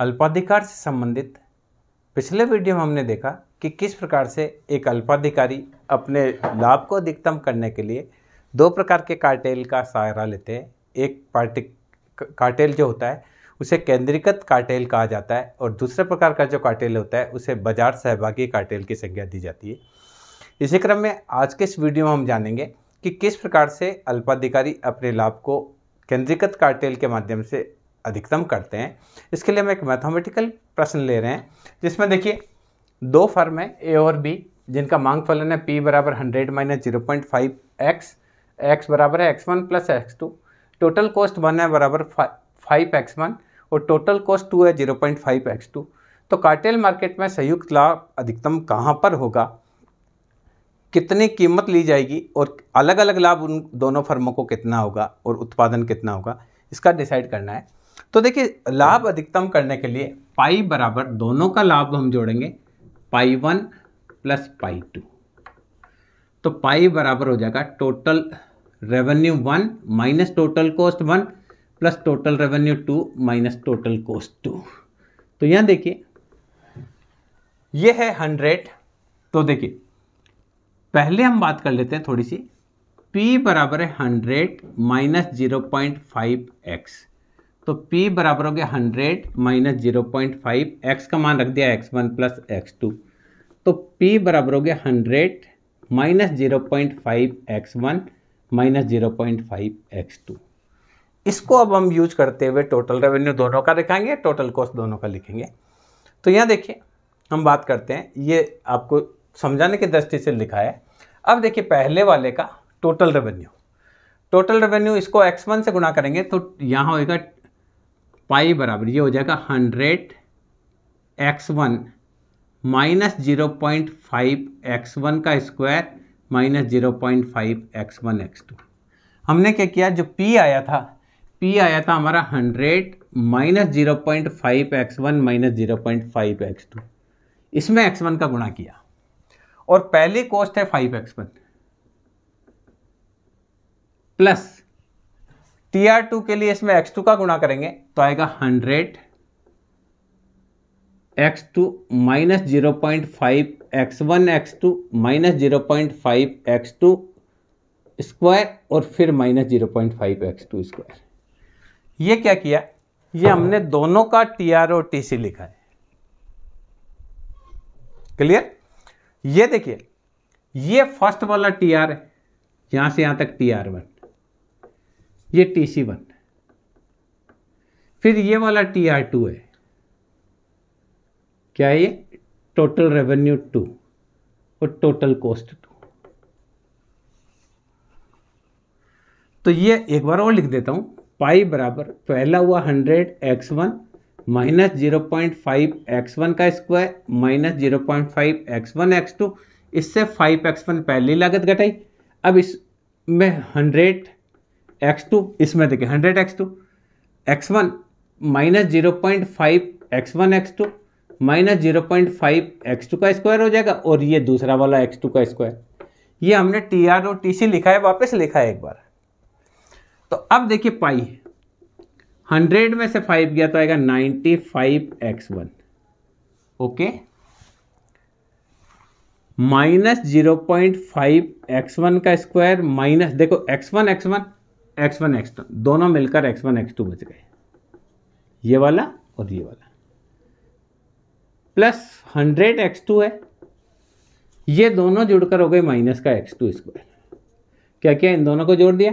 अल्पाधिकार से संबंधित पिछले वीडियो में हमने देखा कि किस प्रकार से एक अल्पाधिकारी अपने लाभ को अधिकतम करने के लिए दो प्रकार के कार्टेल का सहारा लेते हैं एक पार्टी कार्टेल जो होता है उसे केंद्रीकृत कार्टेल कहा जाता है और दूसरे प्रकार का जो कार्टेल होता है उसे बाजार सहभागी कार्टेल की संज्ञा दी जाती है इसी क्रम में आज के इस वीडियो में हम जानेंगे कि किस प्रकार से अल्पाधिकारी अपने लाभ को केंद्रीकृत कार्टेल के माध्यम से अधिकतम करते हैं इसके लिए हम एक मैथमेटिकल प्रश्न ले रहे हैं जिसमें देखिए दो फर्म है ए और बी जिनका मांग फलन है पी बराबर hundred minus zero point five X X बराबर है x one plus x two total cost one है बराबर फाइव एक्स वन और टोटल कॉस्ट टू है zero point five x two तो कार्टेल मार्केट में संयुक्त लाभ अधिकतम कहाँ पर होगा कितनी कीमत ली जाएगी और अलग अलग लाभ उन दोनों फर्मों को कितना होगा और उत्पादन कितना होगा इसका डिसाइड करना है तो देखिए लाभ अधिकतम करने के लिए पाई बराबर दोनों का लाभ हम जोड़ेंगे pi one plus pi two तो पाई बराबर हो जाएगा total revenue one minus total cost one plus total revenue two minus total cost two तो यहां देखिए ये है हंड्रेड तो देखिए पहले हम बात कर लेते हैं थोड़ी सी P बराबर है hundred minus zero point five x तो P बराबर हो गया hundred minus zero point five X का मान रख दिया X one plus x two तो P बराबर हो गया hundred minus zero point five x one minus zero point five x two इसको अब हम यूज करते हुए टोटल रेवेन्यू दोनों का लिखाएंगे टोटल कॉस्ट दोनों का लिखेंगे तो यहाँ देखिए हम बात करते हैं ये आपको समझाने की दृष्टि से लिखा है अब देखिए पहले वाले का टोटल रेवेन्यू टोटल रेवेन्यू इसको x1 से गुणा करेंगे तो यहाँ होएगा पाई बराबर ये हो जाएगा hundred x one minus zero point five x one का square minus zero point five x one x two हमने क्या किया जो पी आया था पी आया था हमारा hundred minus zero point five x one minus zero point five x two इसमें एक्स वन का गुणा किया और पहली कॉस्ट है five x one plus T R two के लिए इसमें एक्स टू का गुणा करेंगे तो आएगा hundred x two minus zero point five x one x two minus zero point five x two square और फिर minus zero point five x two square ये क्या किया ये हमने दोनों का टी आर और टी सी लिखा है क्लियर ये देखिए ये फर्स्ट वाला टी आर है यहां से यहां तक टी आर वन ये टी सी वन फिर ये वाला टी आर टू है क्या है ये टोटल रेवेन्यू टू और टोटल कॉस्ट टू तो ये एक बार और लिख देता हूं पाई बराबर पहला हुआ hundred x one minus zero point five x one का square minus zero point five x one x two इससे फाइव एक्स वन पहली लागत घटाई अब इसमें हंड्रेड एक्स टू इसमें देखिए hundred x two x one minus zero point five x one x two minus zero point five x two का square हो जाएगा और ये दूसरा वाला एक्स टू का स्क्वायर ये हमने टी आर और टी सी लिखा है वापस लिखा है एक बार तो अब देखिए पाई हंड्रेड में से फाइव गया तो आएगा ninety five x one okay minus zero point five x one का स्क्वायर माइनस देखो x one x one x one x two दोनों मिलकर एक्स वन एक्स टू बच गए ये वाला और ये वाला प्लस हंड्रेड एक्स टू है ये दोनों जुड़कर हो गए माइनस का एक्स टू स्क्वायर क्या क्या इन दोनों को जोड़ दिया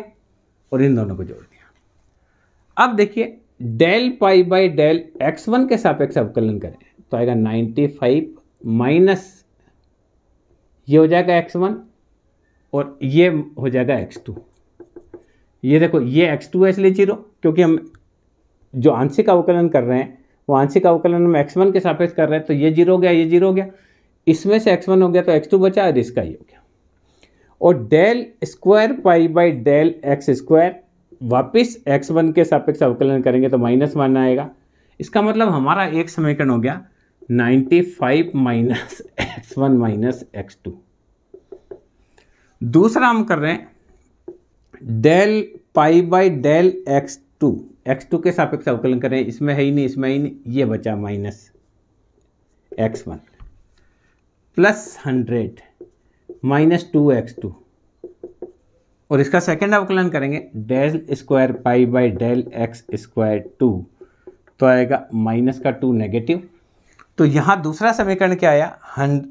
और इन दोनों को जोड़ दिया अब देखिए del pi by del x one के सापेक्ष अवकलन करें तो आएगा नाइन्टी फाइव माइनस ये हो जाएगा एक्स वन और ये हो जाएगा एक्स टू ये देखो ये एक्स टू है इसलिए जीरो क्योंकि हम जो आंशिक अवकलन कर रहे हैं वो आंशिक अवकलन हम एक्स वन के सापेक्ष कर रहे हैं तो ये जीरो हो गया ये जीरो हो गया इसमें से एक्स वन हो गया तो एक्स टू बचा और इसका ही हो गया और del square pi by del x square वापिस एक्स वन के सापेक्ष अवकलन करेंगे तो माइनस वन आएगा इसका मतलब हमारा एक समीकरण हो गया ninety five minus x one minus x two दूसरा हम कर रहे हैं del pi by del x two x two के सापेक्ष अवकलन करें इसमें है ही नहीं इसमें ही नहीं ये बचा minus x one plus hundred minus two x two और इसका सेकेंड अवकलन करेंगे del square pi by del x square two तो आएगा माइनस का टू नेगेटिव तो यहाँ दूसरा समीकरण क्या आया हंड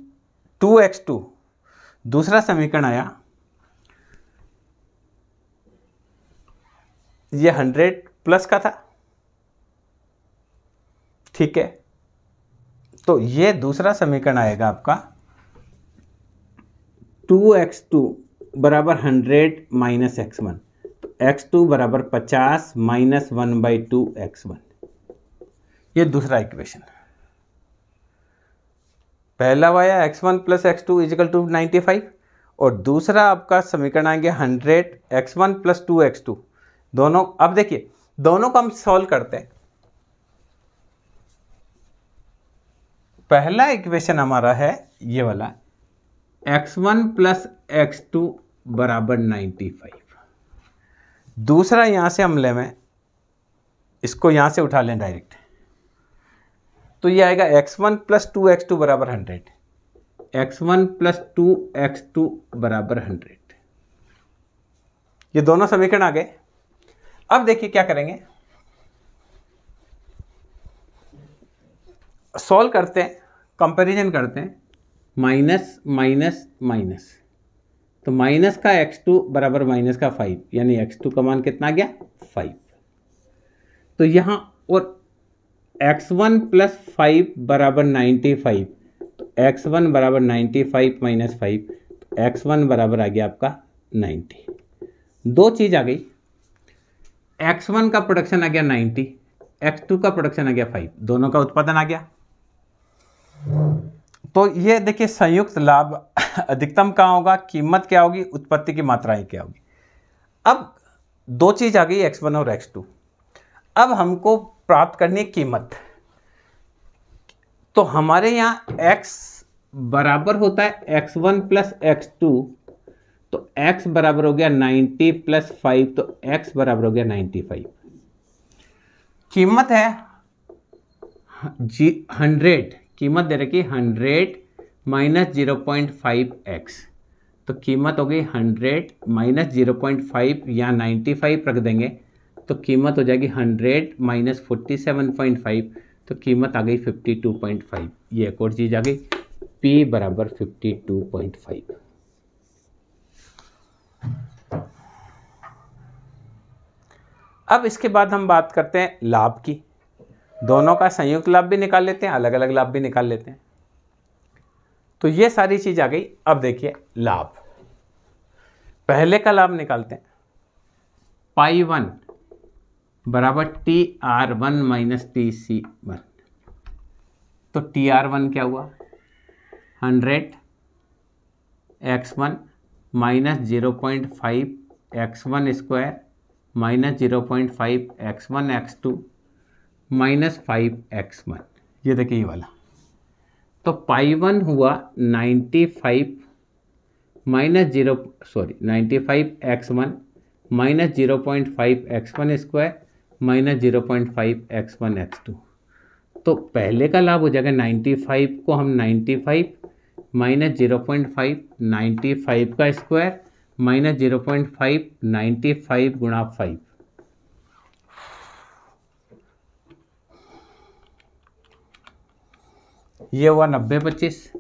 टू एक्स टू दूसरा समीकरण आया ये हंड्रेड प्लस का था ठीक है तो ये दूसरा समीकरण आएगा आपका टू एक्स टू बराबर हंड्रेड माइनस एक्स वन तो एक्स टू बराबर पचास minus one by two x one ये दूसरा इक्वेशन पहला वाया x one plus x two equal two ninety five और दूसरा आपका समीकरण आएंगे hundred x one plus two x two दोनों अब देखिए दोनों को हम सॉल्व करते हैं पहला इक्वेशन हमारा है ये वाला x1 one plus x two बराबर नाइन्टी फाइव दूसरा यहां से हम में इसको यहां से उठा लें डायरेक्ट तो ये आएगा x1 one plus two x two बराबर hundred x one plus two x two बराबर हंड्रेड ये दोनों समीकरण आ गए अब देखिए क्या करेंगे सॉल्व करते हैं कंपैरिजन करते हैं माइनस माइनस माइनस तो माइनस का एक्स टू बराबर माइनस का फाइव यानी एक्स टू का मान कितना गया फाइव तो यहां और एक्स वन प्लस फाइव बराबर नाइन्टी फाइव तो एक्स वन बराबर नाइन्टी फाइव माइनस फाइव तो एक्स वन बराबर आ गया आपका नाइन्टी दो चीज़ आ गई एक्स वन का प्रोडक्शन आ गया 90, एक्स टू का प्रोडक्शन आ गया फाइव दोनों का उत्पादन आ गया तो ये देखिए संयुक्त लाभ अधिकतम कहाँ होगा कीमत क्या होगी उत्पत्ति की मात्राएं क्या होगी अब दो चीज़ आ गई एक्स वन और एक्स टू अब हमको प्राप्त करनी है कीमत तो हमारे यहाँ एक्स बराबर होता है x one plus x two तो x बराबर हो गया 90 प्लस फाइव तो x बराबर हो गया 95 कीमत है जी हंड्रेड कीमत दे रखी hundred minus zero point five x तो कीमत हो गई hundred minus zero point five या नाइन्टी फाइव रख देंगे तो कीमत हो जाएगी hundred minus forty seven point five तो कीमत आ गई फिफ्टी टू पॉइंट फाइव ये एक और चीज़ आ गई पी बराबर फिफ्टी टू पॉइंट फाइव अब इसके बाद हम बात करते हैं लाभ की दोनों का संयुक्त लाभ भी निकाल लेते हैं अलग अलग लाभ भी निकाल लेते हैं तो ये सारी चीज़ आ गई अब देखिए लाभ पहले का लाभ निकालते हैं पाई वन बराबर T R one minus T C one तो टी आर वन क्या हुआ hundred x one minus zero point five x one square minus zero point five x one x two minus five x one ये देखिए ये वाला तो pi one हुआ ninety five minus zero sorry ninety five x one minus zero point five x one square minus zero point five x one x two तो पहले का लाभ हो जाएगा नाइन्टी फाइव को हम ninety five minus zero point five ninety five का square minus zero point five ninety five गुणा फाइव ये हुआ नब्बे पच्चीस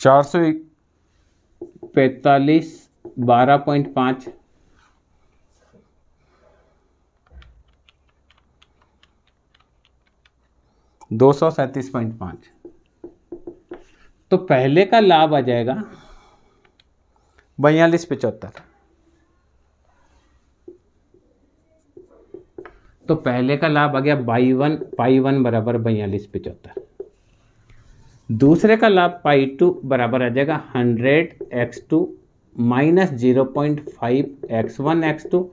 चार सौ पैंतालीस बारह पॉइंट पाँच दो सौ सैंतीस पॉइंट तो पहले का लाभ आ जाएगा बयालीस पचहत्तर तो पहले का लाभ आ गया बाई वन पाई वन बराबर बयालीस पचहत्तर दूसरे का लाभ पाई टू बराबर आ जाएगा hundred x two minus zero point five x one x two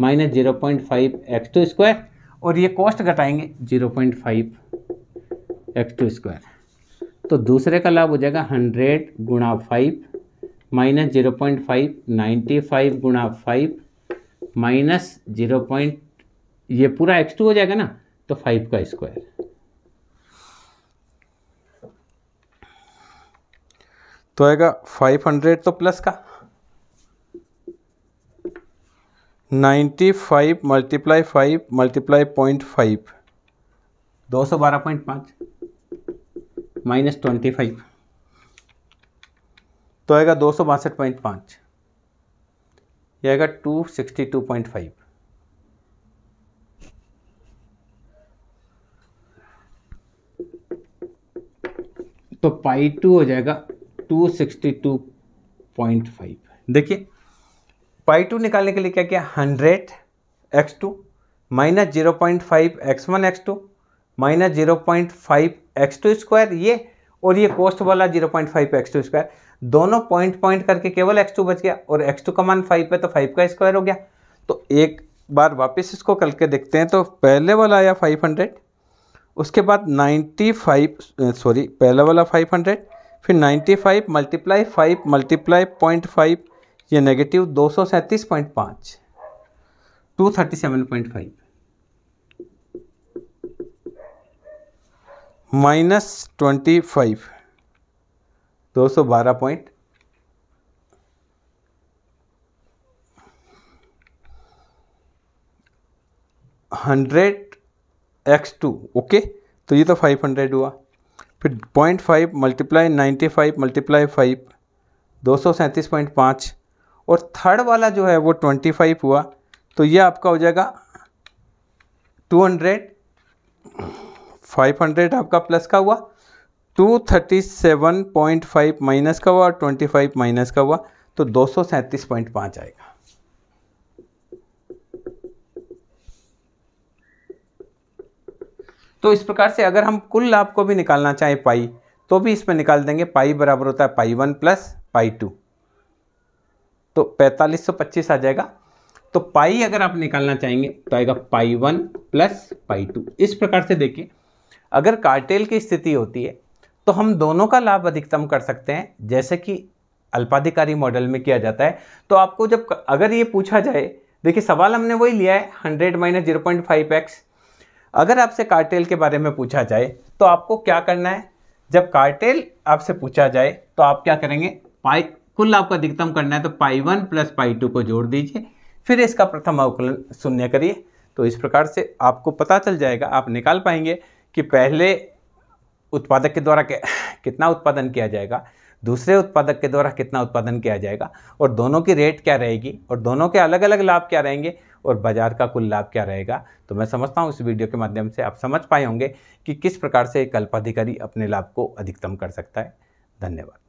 minus zero point five x two square और ये कॉस्ट घटाएंगे zero point five x two square तो दूसरे का लाभ हो जाएगा हंड्रेड गुणा five minus zero point five ninety five गुणा फाइव माइनस जीरो पॉइंट ये पूरा एक्स टू हो जाएगा ना तो फाइव का स्क्वायर तो आएगा फाइव हंड्रेड तो प्लस का ninety five multiply five multiply point five दो सौ बारह पॉइंट पाँच माइनस ट्वेंटी फाइव तो आएगा दो सौ बासठ पॉइंट पाँच यह आएगा two sixty two point five तो पाई टू हो जाएगा two sixty two point five देखिए पाई टू निकालने के लिए क्या क्या hundred x two minus zero point five x one x two minus zero point five x two square ये और ये कोस्ट वाला zero point five x two square दोनों पॉइंट पॉइंट करके केवल एक्स टू बच गया और एक्स टू का मान फाइव है तो फाइव का स्क्वायर हो गया तो एक बार वापस इसको करके देखते हैं तो पहले वाला आया फाइव हंड्रेड उसके बाद नाइन्टी फाइव सॉरी पहला वाला फाइव हंड्रेड फिर ninety five multiply five multiply point five ये नेगेटिव दो सौ सैंतीस पॉइंट पाँच two thirty seven point five minus twenty five दो सौ बारह point hundred x two okay तो ये तो फाइव हंड्रेड हुआ फिर point five multiply ninety five multiply five दो सौ सैंतीस पॉइंट पाँच और थर्ड वाला जो है वो ट्वेंटी फाइव हुआ तो ये आपका हो जाएगा टू हंड्रेड फाइव हंड्रेड आपका प्लस का हुआ two thirty seven point five minus का हुआ ट्वेंटी फाइव माइनस का हुआ तो दो सौ सैंतीस पॉइंट पाँच आएगा तो इस प्रकार से अगर हम कुल लाभ को भी निकालना चाहें पाई तो भी इसमें निकाल देंगे पाई बराबर होता है pi one plus pi two तो पैंतालीस सौ पच्चीस आ जाएगा तो पाई अगर आप निकालना चाहेंगे तो आएगा pi one plus pi two इस प्रकार से देखिए अगर कार्टेल की स्थिति होती है तो हम दोनों का लाभ अधिकतम कर सकते हैं जैसे कि अल्पाधिकारी मॉडल में किया जाता है तो आपको जब अगर ये पूछा जाए देखिए सवाल हमने वही लिया है hundred minus zero point five x अगर आपसे कार्टेल के बारे में पूछा जाए तो आपको क्या करना है जब कार्टेल आपसे पूछा जाए तो आप क्या करेंगे पाई कुल आपको अधिकतम करना है तो pi one plus pi two को जोड़ दीजिए फिर इसका प्रथम अवकलन शून्य करिए तो इस प्रकार से आपको पता चल जाएगा आप निकाल पाएंगे कि पहले उत्पादक के द्वारा कितना उत्पादन किया जाएगा दूसरे उत्पादक के द्वारा कितना उत्पादन किया जाएगा और दोनों की रेट क्या रहेगी और दोनों के अलग अलग लाभ क्या रहेंगे और बाजार का कुल लाभ क्या रहेगा तो मैं समझता हूँ इस वीडियो के माध्यम से आप समझ पाए होंगे कि किस प्रकार से एक अल्पाधिकारी अपने लाभ को अधिकतम कर सकता है धन्यवाद